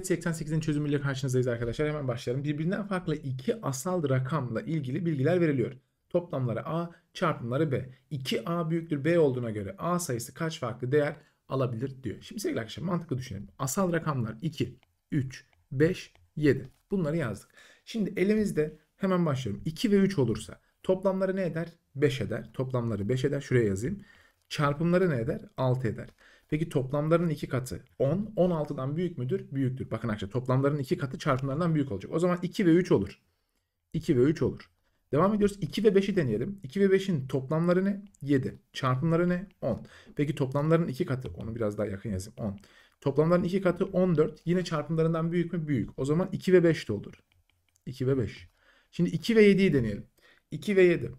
TET 88'in çözümüyle karşınızdayız arkadaşlar. Hemen başlayalım. Birbirinden farklı iki asal rakamla ilgili bilgiler veriliyor. Toplamları A, çarpımları B. 2A büyüktür B olduğuna göre A sayısı kaç farklı değer alabilir diyor. Şimdi sevgili arkadaşlar mantıklı düşünelim. Asal rakamlar 2, 3, 5, 7. Bunları yazdık. Şimdi elimizde hemen başlıyorum. 2 ve 3 olursa toplamları ne eder? 5 eder. Toplamları 5 eder. Şuraya yazayım. Çarpımları ne eder? 6 eder. Peki toplamların iki katı 10. 16'dan büyük müdür? Büyüktür. Bakın arkadaşlar toplamların iki katı çarpımlarından büyük olacak. O zaman 2 ve 3 olur. 2 ve 3 olur. Devam ediyoruz. 2 ve 5'i deneyelim. 2 ve 5'in toplamları ne? 7. Çarpımları ne? 10. Peki toplamların iki katı. Onu biraz daha yakın yazayım. 10. Toplamların iki katı 14. Yine çarpımlarından büyük mü? Büyük. O zaman 2 ve 5 de olur. 2 ve 5. Şimdi 2 ve 7'yi deneyelim. 2 ve 7.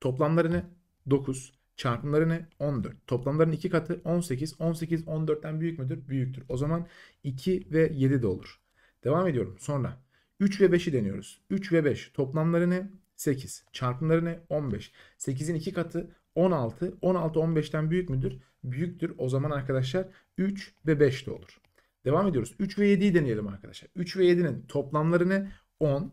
Toplamları ne? 9. Çarpımları ne? 14. Toplamların iki katı 18. 18 14'ten büyük müdür? Büyüktür. O zaman 2 ve 7 de olur. Devam ediyorum. Sonra 3 ve 5'i deniyoruz. 3 ve 5 toplamları ne? 8. Çarpımları ne? 15. 8'in iki katı 16. 16 15'ten büyük müdür? Büyüktür. O zaman arkadaşlar 3 ve 5 de olur. Devam ediyoruz. 3 ve 7'yi deneyelim arkadaşlar. 3 ve 7'nin toplamları ne? 10.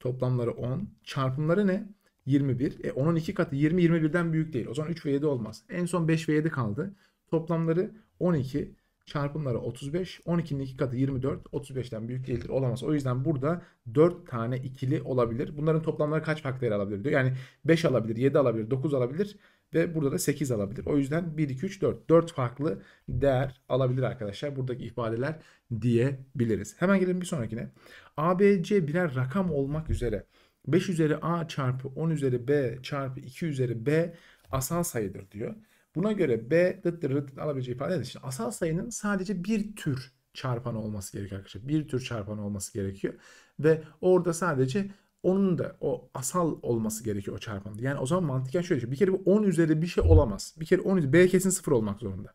Toplamları 10. Çarpımları ne? 21. E, onun 2 katı 20 21'den büyük değil. O zaman 3 ve 7 olmaz. En son 5 ve 7 kaldı. Toplamları 12 çarpımları 35. 12'nin 2 katı 24. 35'ten büyük değildir. Olamaz. O yüzden burada 4 tane ikili olabilir. Bunların toplamları kaç farklı değer alabilir diyor. Yani 5 alabilir, 7 alabilir, 9 alabilir ve burada da 8 alabilir. O yüzden 1, 2, 3, 4. 4 farklı değer alabilir arkadaşlar. Buradaki ifadeler diyebiliriz. Hemen gelelim bir sonrakine. ABC birer rakam olmak üzere 5 üzeri a çarpı 10 üzeri b çarpı 2 üzeri b asal sayıdır diyor. Buna göre b dıt dıt alabileceği ifade nedir? asal sayının sadece bir tür çarpan olması gerekiyor arkadaşlar. Bir tür çarpan olması gerekiyor. Ve orada sadece onun da o asal olması gerekiyor o çarpanın. Yani o zaman mantıken şöyle düşün. Bir kere bu 10 üzeri bir şey olamaz. Bir kere 10 üzeri b kesin 0 olmak zorunda.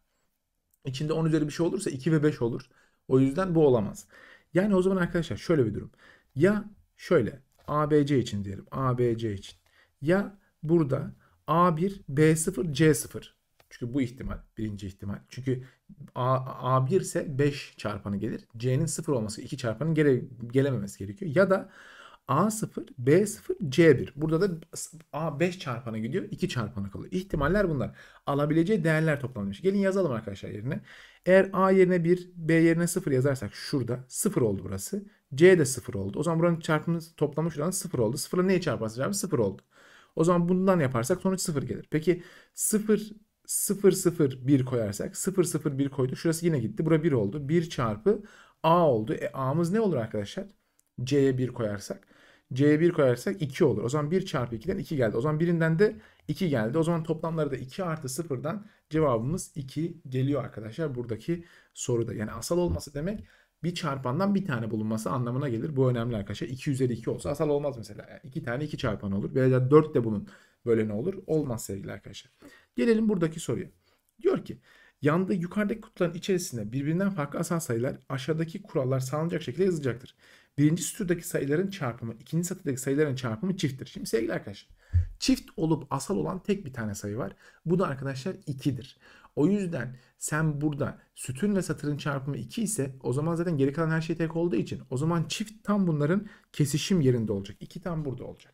İçinde 10 üzeri bir şey olursa 2 ve 5 olur. O yüzden bu olamaz. Yani o zaman arkadaşlar şöyle bir durum. Ya şöyle ABC için diyelim. ABC için. Ya burada A1, B0, C0. Çünkü bu ihtimal birinci ihtimal. Çünkü A, A1 ise 5 çarpanı gelir. C'nin 0 olması 2 çarpanın gele, gelememesi gerekiyor. Ya da A0, B0, C1. Burada da A 5 çarpana gidiyor, 2 çarpana kalıyor. İhtimaller bunlar. Alabileceği değerler toplanmış. Gelin yazalım arkadaşlar yerine. Eğer A yerine 1, B yerine 0 yazarsak şurada 0 oldu burası. C de 0 oldu. O zaman buranın çarpımı toplamı şuradan 0 oldu. 0'a neye çarparsak çarpı 0 oldu. O zaman bundan yaparsak sonuç 0 gelir. Peki 0 0 0 1 koyarsak 0 0 1 koyduk. Şurası yine gitti. Bura 1 oldu. 1 çarpı A oldu. E, A'mız ne olur arkadaşlar? C'ye 1 koyarsak. C'ye 1 koyarsak 2 olur. O zaman 1 çarpı 2'den 2 geldi. O zaman birinden de 2 geldi. O zaman toplamları da 2 artı 0'dan cevabımız 2 geliyor arkadaşlar buradaki soruda. Yani asal olması demek bir çarpandan bir tane bulunması anlamına gelir. Bu önemli arkadaşlar. 2 üzeri 2 olsa asal olmaz mesela. Yani 2 tane 2 çarpan olur. Veya 4 de bunun böleni olur. Olmaz sevgili arkadaşlar. Gelelim buradaki soruya. Diyor ki Yanda yukarıdaki kutuların içerisinde birbirinden farklı asal sayılar aşağıdaki kurallar sağlanacak şekilde yazılacaktır. Birinci sütürdeki sayıların çarpımı, ikinci satırdaki sayıların çarpımı çifttir. Şimdi sevgili arkadaşlar, çift olup asal olan tek bir tane sayı var. Bu da arkadaşlar 2'dir. O yüzden sen burada sütün ve satırın çarpımı 2 ise o zaman zaten geri kalan her şey tek olduğu için o zaman çift tam bunların kesişim yerinde olacak. 2 tam burada olacak.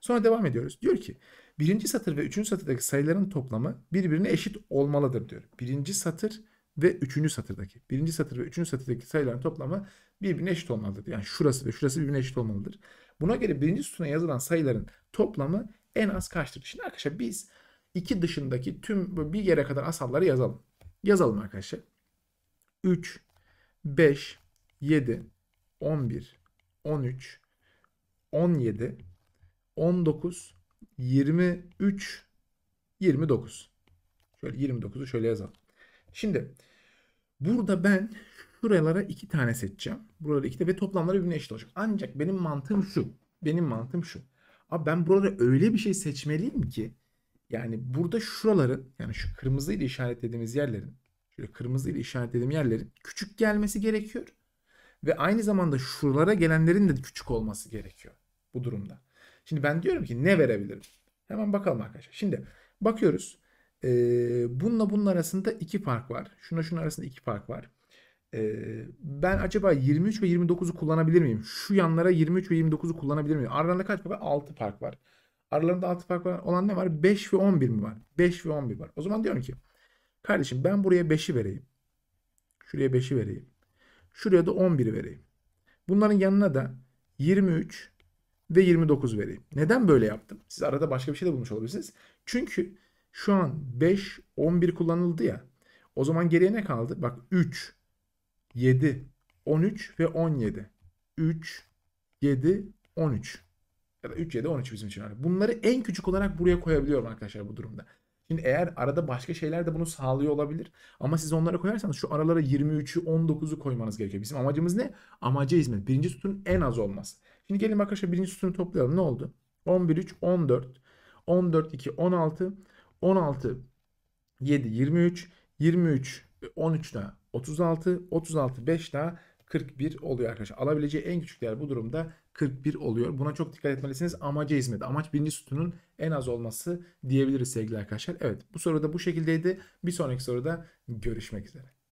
Sonra devam ediyoruz. Diyor ki Birinci satır ve üçüncü satırdaki sayıların toplamı birbirine eşit olmalıdır diyor. Birinci satır ve üçüncü satırdaki. Birinci satır ve üçüncü satırdaki sayıların toplamı birbirine eşit olmalıdır. Yani şurası ve şurası birbirine eşit olmalıdır. Buna göre birinci sütuna yazılan sayıların toplamı en az kaçtır? Şimdi arkadaşlar biz iki dışındaki tüm bir yere kadar asalları yazalım. Yazalım arkadaşlar. 3, 5, 7, 11, 13, 17, 19, 23 29. Şöyle 29'u şöyle yazalım. Şimdi burada ben şuralara iki tane seçeceğim. Burada iki tane ve toplamları birbirine eşit olacak. Ancak benim mantığım şu. Benim mantığım şu. Abi ben burada öyle bir şey seçmeliyim ki yani burada şuraların yani şu kırmızı ile işaretlediğimiz yerlerin şöyle kırmızı ile işaretlediğim yerlerin küçük gelmesi gerekiyor. Ve aynı zamanda şuralara gelenlerin de küçük olması gerekiyor bu durumda. Şimdi ben diyorum ki ne verebilirim? Hemen bakalım arkadaşlar. Şimdi bakıyoruz. Ee, bununla bunun arasında iki fark var. Şuna şunun arasında iki fark var. Ee, ben acaba 23 ve 29'u kullanabilir miyim? Şu yanlara 23 ve 29'u kullanabilir miyim? Aralarında kaç fark var? 6 fark var. Aralarında 6 fark var. olan ne var? 5 ve 11 mi var? 5 ve 11 var. O zaman diyorum ki kardeşim ben buraya 5'i vereyim. Şuraya 5'i vereyim. Şuraya da 11'i vereyim. Bunların yanına da 23 ve 29 vereyim. Neden böyle yaptım? Siz arada başka bir şey de bulmuş olabilirsiniz. Çünkü şu an 5, 11 kullanıldı ya. O zaman geriye ne kaldı? Bak 3, 7, 13 ve 17. 3, 7, 13. Ya da 3, 7, 13 bizim için. Yani bunları en küçük olarak buraya koyabiliyorum arkadaşlar bu durumda. Şimdi eğer arada başka şeyler de bunu sağlıyor olabilir. Ama siz onlara koyarsanız şu aralara 23'ü 19'u koymanız gerekiyor. Bizim amacımız ne? Amacı hizmet. Birinci sütun en az olması. Şimdi gelin arkadaşlar birinci sütunu toplayalım. Ne oldu? 11, 3, 14. 14, 2, 16. 16, 7, 23. 23, 13 daha 36. 36, 5 daha 41 oluyor arkadaşlar. Alabileceği en küçük değer bu durumda 41 oluyor. Buna çok dikkat etmelisiniz. Amaca hizmet. Amaç birinci sütunun en az olması diyebiliriz sevgili arkadaşlar. Evet bu soruda bu şekildeydi. Bir sonraki soruda görüşmek üzere.